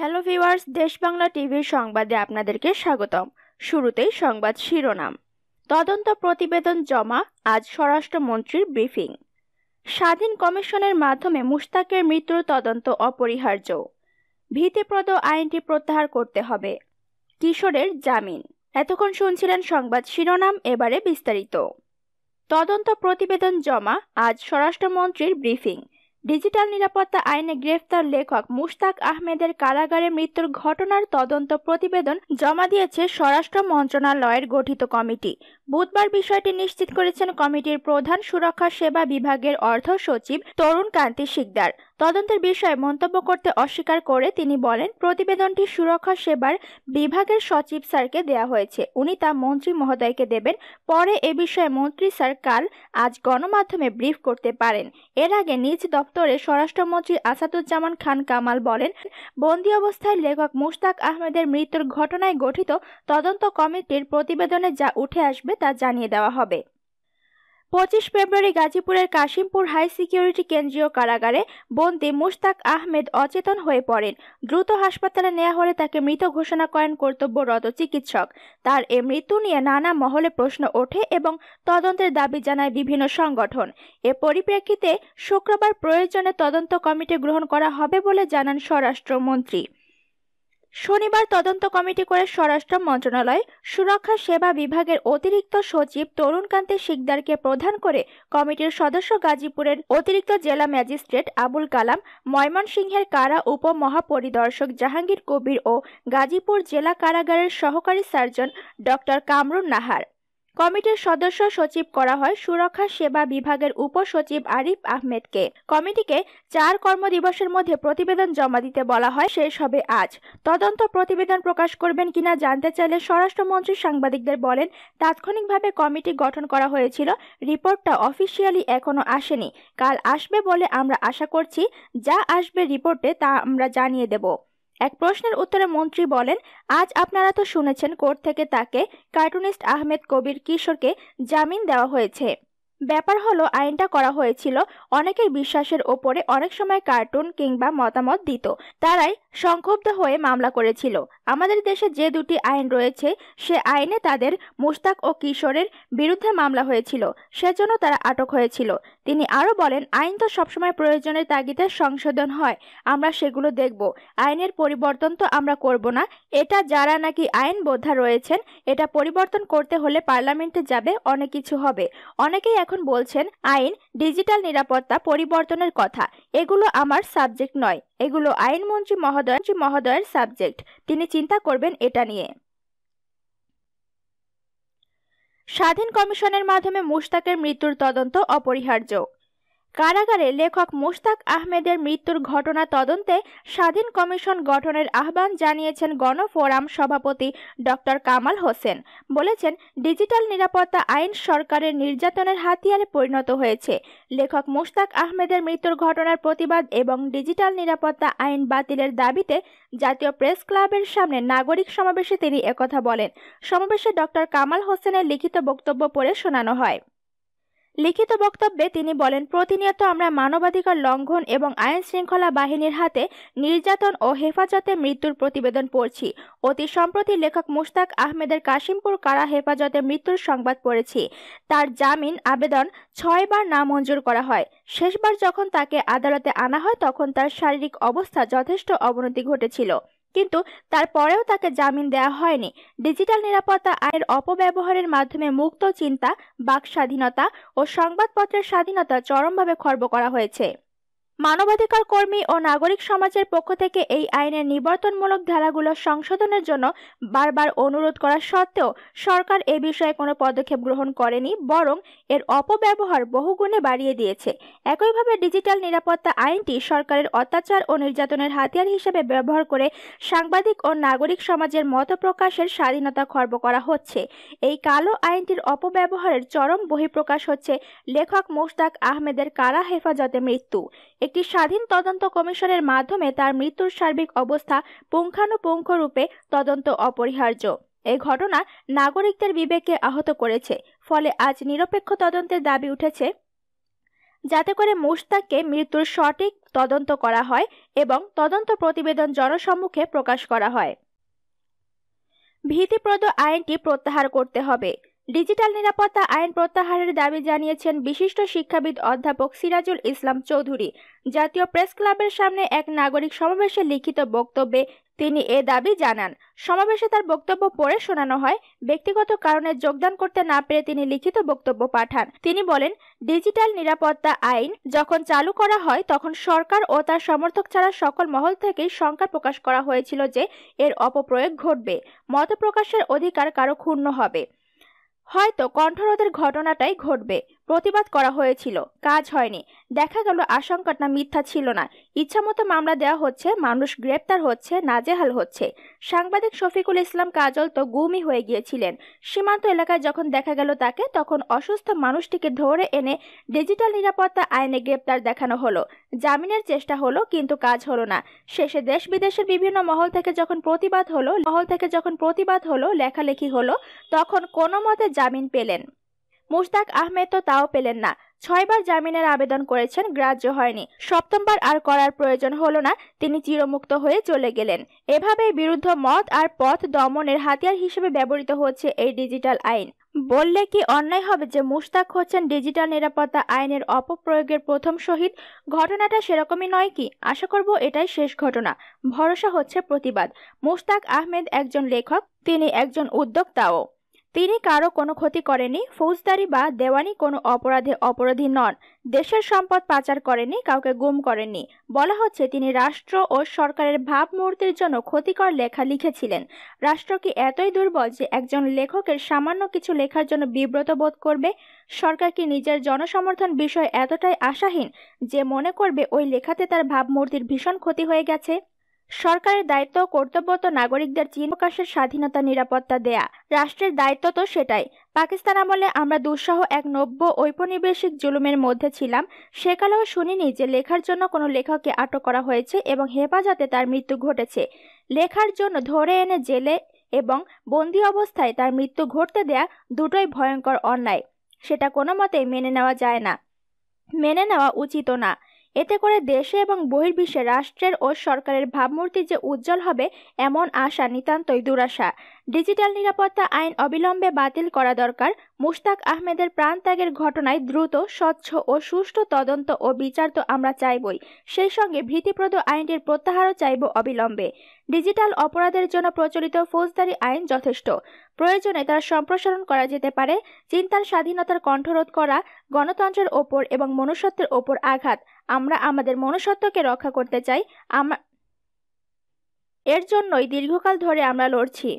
hello viewers দেশ বাংলা টিভির সংবাদে আপনাদেরকে স্বাগতম শুরুতেই সংবাদ শিরোনাম তদন্ত প্রতিবেদন জমা আজ স্বরাষ্ট্রমন্ত্রীর ব্রিফিং স্বাধীন কমিশনের মাধ্যমে মুশতাকের মৃত্যুর তদন্ত অপরিহার্য ভীতিপ্রদ আইনটি প্রত্যাহার করতে হবে কিশোরের জামিন এতক্ষণ শুনছিলেন সংবাদ শিরোনাম এবারে বিস্তারিত তদন্ত প্রতিবেদন জমা আজ স্বরাষ্ট্রমন্ত্রীর ব্রিফিং ডিজিটাল নিরাপত্তা আইনে গ্রেফতার লেখক মুশতাক আহমেদের কারাগারে মৃত্যুর ঘটনার তদন্ত প্রতিবেদন জমা দিয়েছে স্বরাষ্ট্র মন্ত্রণালয়ের গঠিত কমিটি বুধবার বিষয়টি নিশ্চিত করেছেন কমিটির প্রধান সুরক্ষা সেবা বিভাগের অর্থ সচিব তরুণ কান্তি শিকদার তদন্তের বিষয়ে মন্তব্য করতে অস্বীকার করে তিনি বলেন প্রতিবেদনটি সুরক্ষা সেবার বিভাগের সচিব স্যারকে দেয়া হয়েছে উনি তা মন্ত্রী মহোদয়কে দেবেন পরে এ বিষয়ে মন্ত্রী স্যার কাল আজ গণমাধ্যমে ব্রিফ করতে পারেন এর আগে নিজ দপ্তরে স্বরাষ্ট্রমন্ত্রী আসাদুজ্জামান খান কামাল বলেন বন্দি অবস্থায় লেখক মুশতাক আহমেদের মৃত্যুর ঘটনায় গঠিত তদন্ত কমিটির প্রতিবেদনে যা উঠে আসবে তা জানিয়ে দেওয়া হবে পঁচিশ ফেব্রুয়ারি গাজীপুরের কাশিমপুর হাই সিকিউরিটি কেন্দ্রীয় কারাগারে বন্দি মুশতাক আহমেদ অচেতন হয়ে পড়েন দ্রুত হাসপাতালে নেওয়া হলে তাকে মৃত ঘোষণা করেন কর্তব্যরত চিকিৎসক তার এ মৃত্যু নিয়ে নানা মহলে প্রশ্ন ওঠে এবং তদন্তের দাবি জানায় বিভিন্ন সংগঠন এ পরিপ্রেক্ষিতে শুক্রবার প্রয়োজনে তদন্ত কমিটি গ্রহণ করা হবে বলে জানান স্বরাষ্ট্রমন্ত্রী শনিবার তদন্ত কমিটি করে স্বরাষ্ট্র মন্ত্রণালয় সুরক্ষা সেবা বিভাগের অতিরিক্ত সচিব তরুণকান্তি শিকদারকে প্রধান করে কমিটির সদস্য গাজীপুরের অতিরিক্ত জেলা ম্যাজিস্ট্রেট আবুল কালাম ময়মনসিংহের কারা উপমহাপরিদর্শক জাহাঙ্গীর কবির ও গাজীপুর জেলা কারাগারের সহকারী সার্জন ডক্টর কামরুন নাহার কমিটির সদস্য সচিব করা হয় সুরক্ষা সেবা বিভাগের উপসচিব আরিফ আহমেদকে কমিটিকে চার কর্মদিবসের মধ্যে প্রতিবেদন জমা দিতে বলা হয় শেষ হবে আজ তদন্ত প্রতিবেদন প্রকাশ করবেন কিনা জানতে চাইলে স্বরাষ্ট্রমন্ত্রী সাংবাদিকদের বলেন তাৎক্ষণিকভাবে কমিটি গঠন করা হয়েছিল রিপোর্টটা অফিসিয়ালি এখনও আসেনি কাল আসবে বলে আমরা আশা করছি যা আসবে রিপোর্টে তা আমরা জানিয়ে দেব এক প্রশ্নের উত্তরে মন্ত্রী বলেন আজ আপনারা তো শুনেছেন কোর্ট থেকে তাকে কার্টুনিস্ট আহমেদ কবির কিশোরকে জামিন দেওয়া হয়েছে ব্যাপার হলো আইনটা করা হয়েছিল অনেকের বিশ্বাসের ওপরে অনেক সময় কার্টুন কিংবা মতামত দিত তারাই সংক্ষুব্ধ হয়ে মামলা করেছিল আমাদের দেশে যে দুটি আইন রয়েছে সে আইনে তাদের মুস্তাক ও কিশোরের বিরুদ্ধে মামলা হয়েছিল সেজন্য তারা আটক হয়েছিল তিনি আরও বলেন আইন তো সবসময় প্রয়োজনের তাগিদে সংশোধন হয় আমরা সেগুলো দেখব আইনের পরিবর্তন তো আমরা করব না এটা যারা নাকি আইন বোদ্ধা রয়েছেন এটা পরিবর্তন করতে হলে পার্লামেন্টে যাবে অনেক কিছু হবে অনেকেই এখন বলছেন আইন ডিজিটাল নিরাপত্তা পরিবর্তনের কথা এগুলো আমার সাবজেক্ট নয় এগুলো আইনমন্ত্রী মহোদয় মহোদয়ের সাবজেক্ট তিনি চিন্তা করবেন এটা নিয়ে স্বাধীন কমিশনের মাধ্যমে মুশতাকের মৃত্যুর তদন্ত অপরিহার্য কারাগারে লেখক মুশতাক আহমেদের মৃত্যুর ঘটনা তদন্তে স্বাধীন কমিশন গঠনের আহ্বান জানিয়েছেন গণফোরাম সভাপতি ডক্টর কামাল হোসেন বলেছেন ডিজিটাল নিরাপত্তা আইন সরকারের নির্যাতনের হাতিয়ারে পরিণত হয়েছে লেখক মুশতাক আহমেদের মৃত্যুর ঘটনার প্রতিবাদ এবং ডিজিটাল নিরাপত্তা আইন বাতিলের দাবিতে জাতীয় প্রেস ক্লাবের সামনে নাগরিক সমাবেশে তিনি একথা বলেন সমাবেশে ডক্টর কামাল হোসেনের লিখিত বক্তব্য পড়ে শোনানো হয় লিখিত বক্তব্যে তিনি বলেন প্রতিনিয়ত আমরা মানবাধিকার লঙ্ঘন এবং আইন শৃঙ্খলা বাহিনীর হাতে নির্যাতন ও হেফাজতে মৃত্যুর প্রতিবেদন পড়ছি অতি সম্প্রতি লেখক মুশতাক আহমেদের কাশিমপুর কারা হেফাজতে মৃত্যুর সংবাদ পড়েছি তার জামিন আবেদন ছয়বার মঞ্জুর করা হয় শেষবার যখন তাকে আদালতে আনা হয় তখন তার শারীরিক অবস্থা যথেষ্ট অবনতি ঘটেছিল কিন্তু তারপরেও তাকে জামিন দেওয়া হয়নি ডিজিটাল নিরাপত্তা আইনের অপব্যবহারের মাধ্যমে মুক্ত চিন্তা বাক স্বাধীনতা ও সংবাদপত্রের স্বাধীনতা চরমভাবে খর্ব করা হয়েছে মানবাধিকার কর্মী ও নাগরিক সমাজের পক্ষ থেকে এই আইনের নিবর্তনমূলক ধারাগুলো সংশোধনের জন্য বারবার অনুরোধ করা সত্ত্বেও সরকার এ বিষয়ে কোনো পদক্ষেপ গ্রহণ করেনি বরং এর অপব্যবহার বহুগুণে বাড়িয়ে দিয়েছে একইভাবে ডিজিটাল নিরাপত্তা আইনটি সরকারের অত্যাচার ও নির্যাতনের হাতিয়ার হিসেবে ব্যবহার করে সাংবাদিক ও নাগরিক সমাজের মত প্রকাশের স্বাধীনতা খর্ব করা হচ্ছে এই কালো আইনটির অপব্যবহারের চরম বহিঃপ্রকাশ হচ্ছে লেখক মোশতাক আহমেদের কারা হেফাজতে মৃত্যু একটি স্বাধীন তদন্ত কমিশনের মাধ্যমে তার মৃত্যুর সার্বিক অবস্থা পুঙ্খানুপুঙ্খরূপে তদন্ত অপরিহার্য এ ঘটনা নাগরিকদের বিবেককে আহত করেছে ফলে আজ নিরপেক্ষ তদন্তের দাবি উঠেছে যাতে করে মুশতাককে মৃত্যুর সঠিক তদন্ত করা হয় এবং তদন্ত প্রতিবেদন জনসম্মুখে প্রকাশ করা হয় ভীতিপ্রদ আইনটি প্রত্যাহার করতে হবে ডিজিটাল নিরাপত্তা আইন প্রত্যাহারের দাবি জানিয়েছেন বিশিষ্ট শিক্ষাবিদ অধ্যাপক সিরাজুল ইসলাম চৌধুরী জাতীয় প্রেস ক্লাবের সামনে এক নাগরিক সমাবেশে লিখিত বক্তব্যে তিনি এ দাবি জানান সমাবেশে তার বক্তব্য পড়ে শোনানো হয় ব্যক্তিগত কারণে যোগদান করতে না পেরে তিনি লিখিত বক্তব্য পাঠান তিনি বলেন ডিজিটাল নিরাপত্তা আইন যখন চালু করা হয় তখন সরকার ও তার সমর্থক ছাড়া সকল মহল থেকেই শঙ্কা প্রকাশ করা হয়েছিল যে এর অপপ্রয়োগ ঘটবে মত প্রকাশের অধিকার কারো ক্ষুণ্ণ হবে হয়তো কণ্ঠরোধের ঘটনাটাই ঘটবে প্রতিবাদ করা হয়েছিল কাজ হয়নি দেখা গেল আশঙ্কাটা মিথ্যা ছিল না ইচ্ছামতো মামলা দেওয়া হচ্ছে মানুষ গ্রেপ্তার হচ্ছে নাজেহাল হচ্ছে সাংবাদিক শফিকুল ইসলাম কাজল তো গুমই হয়ে গিয়েছিলেন সীমান্ত এলাকায় যখন দেখা গেল তাকে তখন অসুস্থ মানুষটিকে ধরে এনে ডিজিটাল নিরাপত্তা আইনে গ্রেপ্তার দেখানো হলো জামিনের চেষ্টা হলো কিন্তু কাজ হলো না শেষে দেশ বিদেশের বিভিন্ন মহল থেকে যখন প্রতিবাদ হলো মহল থেকে যখন প্রতিবাদ হলো লেখালেখি হলো তখন কোনো মতে জামিন পেলেন মুশতাক আহমেদ তো তাও পেলেন না ছয়বার জামিনের আবেদন করেছেন গ্রাহ্য হয়নি সপ্তমবার আর করার প্রয়োজন হল না তিনি চিরমুক্ত হয়ে চলে গেলেন এভাবেই বিরুদ্ধ মত আর পথ দমনের হাতিয়ার হিসেবে ব্যবহৃত হচ্ছে এই ডিজিটাল আইন বললে কি অন্যায় হবে যে মুশতাক হচ্ছেন ডিজিটাল নিরাপত্তা আইনের অপপ্রয়োগের প্রথম শহীদ ঘটনাটা সেরকমই নয় কি আশা করব এটাই শেষ ঘটনা ভরসা হচ্ছে প্রতিবাদ মুশতাক আহমেদ একজন লেখক তিনি একজন উদ্যোক্তাও তিনি কারো কোনো ক্ষতি করেনি ফৌজদারি বা দেওয়ানি কোনো অপরাধে অপরাধী নন দেশের সম্পদ পাচার করেনি কাউকে গুম করেননি বলা হচ্ছে তিনি রাষ্ট্র ও সরকারের ভাব মুহূর্তের জন্য ক্ষতিকর লেখা লিখেছিলেন রাষ্ট্র কি এতই দুর্বল যে একজন লেখকের সামান্য কিছু লেখার জন্য বিব্রত বোধ করবে সরকার কি নিজের জনসমর্থন বিষয়ে এতটাই আশাহীন যে মনে করবে ওই লেখাতে তার ভাবমূর্তির ভীষণ ক্ষতি হয়ে গেছে সরকারের দায়িত্ব কর্তব্যত নাগরিকদের চীন প্রকাশের স্বাধীনতা নিরাপত্তা দেয়া রাষ্ট্রের দায়িত্ব তো সেটাই পাকিস্তান আমলে আমরা দুঃসহ এক নব্য ঔপনিবেশিক জুলুমের মধ্যে ছিলাম সেকালেও শুনিনি যে লেখার জন্য কোনো লেখককে আটক করা হয়েছে এবং হেফাজতে তার মৃত্যু ঘটেছে লেখার জন্য ধরে এনে জেলে এবং বন্দি অবস্থায় তার মৃত্যু ঘটতে দেয়া দুটোই ভয়ঙ্কর অন্যায় সেটা কোনো মতেই মেনে নেওয়া যায় না মেনে নেওয়া উচিত না এতে করে দেশে এবং বহির্বিশ্বে রাষ্ট্রের ও সরকারের ভাবমূর্তি যে উজ্জ্বল হবে এমন আশা নিতান্তই দুরাশা ডিজিটাল নিরাপত্তা আইন অবিলম্বে বাতিল করা দরকার মুশতাক আহমেদের প্রাণত্যাগের ঘটনায় দ্রুত স্বচ্ছ ও সুষ্ঠু তদন্ত ও বিচার তো আমরা চাইবই সেই সঙ্গে ভীতিপ্রদ আইনটির প্রত্যাহারও চাইব অবিলম্বে ডিজিটাল অপরাধের জন্য প্রচলিত ফৌজদারি আইন যথেষ্ট প্রয়োজনে তার সম্প্রসারণ করা যেতে পারে চিন্তার স্বাধীনতার কণ্ঠরোধ করা গণতন্ত্রের ওপর এবং মনুষ্যত্বের ওপর আঘাত আমরা আমাদের মনুষ্যত্বকে রক্ষা করতে চাই আমরা এর জন্যই দীর্ঘকাল ধরে আমরা লড়ছি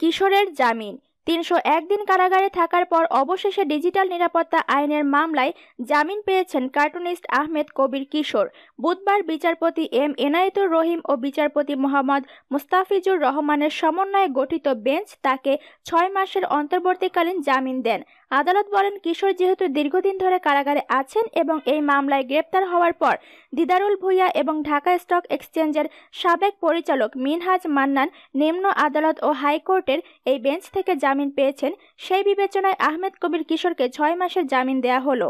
কিশোরের জামিন তিনশো একদিন কারাগারে থাকার পর অবশেষে ডিজিটাল নিরাপত্তা আইনের মামলায় জামিন পেয়েছেন কার্টুনিস্ট আহমেদ কবির কিশোর বুধবার বিচারপতি এম এনায়েতুর রহিম ও বিচারপতি মোহাম্মদ মুস্তাফিজুর রহমানের সমন্বয়ে গঠিত বেঞ্চ তাকে ছয় মাসের অন্তর্বর্তীকালীন জামিন দেন আদালত বলেন কিশোর যেহেতু দীর্ঘদিন ধরে কারাগারে আছেন এবং এই মামলায় গ্রেপ্তার হওয়ার পর দিদারুল ভুইয়া এবং ঢাকা স্টক এক্সচেঞ্জের সাবেক পরিচালক মিনহাজ মান্নান নিম্ন আদালত ও হাইকোর্টের এই বেঞ্চ থেকে জামিন পেয়েছেন সেই বিবেচনায় আহমেদ কবির কিশোরকে ছয় মাসের জামিন দেয়া হলো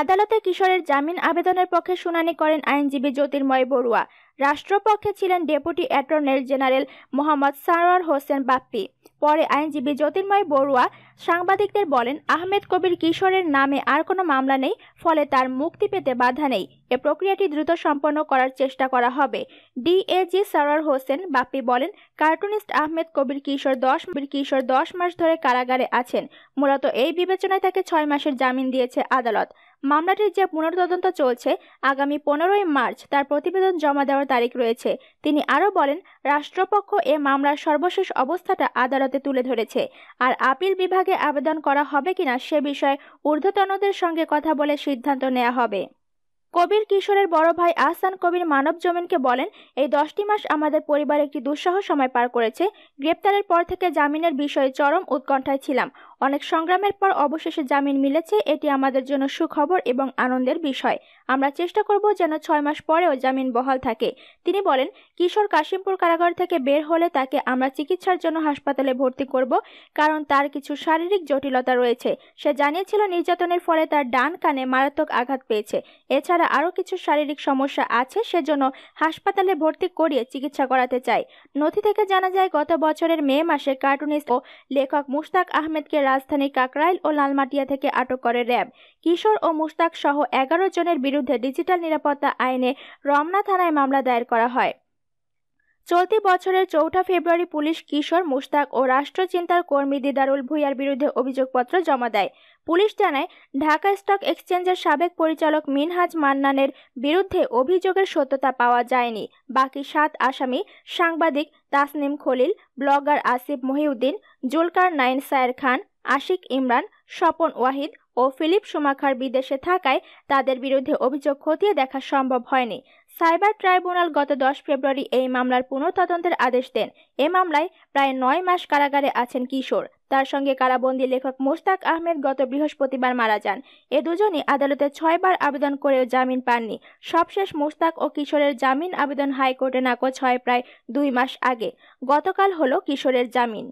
আদালতে কিশোরের জামিন আবেদনের পক্ষে শুনানি করেন আইনজীবী জ্যোতির্ময় বড়ুয়া রাষ্ট্রপক্ষে ছিলেন deputy attorney general Mohammad Sarwar Hossain Bappi পরে আইনজীবী জ্যোতির্ময় বড়ুয়া সাংবাদিকদের বলেন আহমেদ কবির কিশোরের নামে আর কোনো মামলা নেই ফলে তার মুক্তি পেতে বাধা নেই এ প্রক্রিয়াটি দ্রুত সম্পন্ন করার চেষ্টা করা হবে ডিএজি সারোয়ার হোসেন বাপ্পি বলেন কার্টুনিস্ট আহমেদ কবির কিশোর দশ কিশোর দশ মাস ধরে কারাগারে আছেন মূলত এই বিবেচনায় তাকে ছয় মাসের জামিন দিয়েছে আদালত মামলাটির যে পুনর্তদন্ত চলছে আগামী পনেরোই মার্চ তার প্রতিবেদন জমা দেওয়ার তারিখ রয়েছে তিনি আরও বলেন রাষ্ট্রপক্ষ এ মামলার সর্বশেষ অবস্থাটা আদালতে তুলে ধরেছে আর আপিল বিভাগে আবেদন করা হবে কিনা সে বিষয়ে ঊর্ধ্বতনদের সঙ্গে কথা বলে সিদ্ধান্ত নেওয়া হবে কবির কিশোরের বড় ভাই আহসান কবির মানব জমিনকে বলেন এই দশটি মাস আমাদের পরিবার একটি দুঃসহ সময় পার করেছে গ্রেপ্তারের পর থেকে জামিনের বিষয়ে চরম উৎকণ্ঠায় ছিলাম অনেক সংগ্রামের পর অবশেষে জামিন মিলেছে এটি আমাদের জন্য সুখবর এবং আনন্দের বিষয় আমরা চেষ্টা করব যেন ছয় মাস পরেও জামিন বহাল থাকে তিনি বলেন কিশোর কাশিমপুর কারাগার থেকে বের হলে তাকে আমরা চিকিৎসার জন্য হাসপাতালে ভর্তি করব কারণ তার কিছু শারীরিক জটিলতা রয়েছে সে জানিয়েছিল নির্যাতনের ফলে তার ডান কানে মারাত্মক আঘাত পেয়েছে এছাড়া আরও কিছু শারীরিক সমস্যা আছে সেজন্য হাসপাতালে ভর্তি করিয়ে চিকিৎসা করাতে চাই নথি থেকে জানা যায় গত বছরের মে মাসে কার্টুনিস্ট ও লেখক মুশতাক আহমেদকে রাজধানী কাকরাইল ও লালমাটিয়া থেকে আটক করে র্যাব কিশোর ও মুশতাক সহ এগারো জনের বিরুদ্ধে বিরুদ্ধে ডিজিটাল নিরাপত্তা আইনে রমনা থানায় মামলা দায়ের করা হয় চলতি বছরের চৌঠা ফেব্রুয়ারি পুলিশ কিশোর মুশতাক ও রাষ্ট্রচিন্তার কর্মী দিদারুল ভুইয়ার বিরুদ্ধে অভিযোগপত্র জমা দেয় পুলিশ জানায় ঢাকা স্টক এক্সচেঞ্জের সাবেক পরিচালক মিনহাজ মান্নানের বিরুদ্ধে অভিযোগের সত্যতা পাওয়া যায়নি বাকি সাত আসামি সাংবাদিক তাসনিম খলিল ব্লগার আসিফ মহিউদ্দিন জুলকার নাইন সায়ের খান আশিক ইমরান স্বপন ওয়াহিদ ও ফিলিপ সুমাখার বিদেশে থাকায় তাদের বিরুদ্ধে অভিযোগ খতিয়ে দেখা সম্ভব হয়নি সাইবার ট্রাইব্যুনাল গত দশ ফেব্রুয়ারি এই মামলার পুনঃতদন্তের আদেশ দেন এ মামলায় প্রায় নয় মাস কারাগারে আছেন কিশোর তার সঙ্গে কারাবন্দী লেখক মোস্তাক আহমেদ গত বৃহস্পতিবার মারা যান এ দুজনই আদালতে ছয়বার আবেদন করেও জামিন পাননি সবশেষ মোস্তাক ও কিশোরের জামিন আবেদন হাইকোর্টে নাকচ হয় প্রায় দুই মাস আগে গতকাল হলো কিশোরের জামিন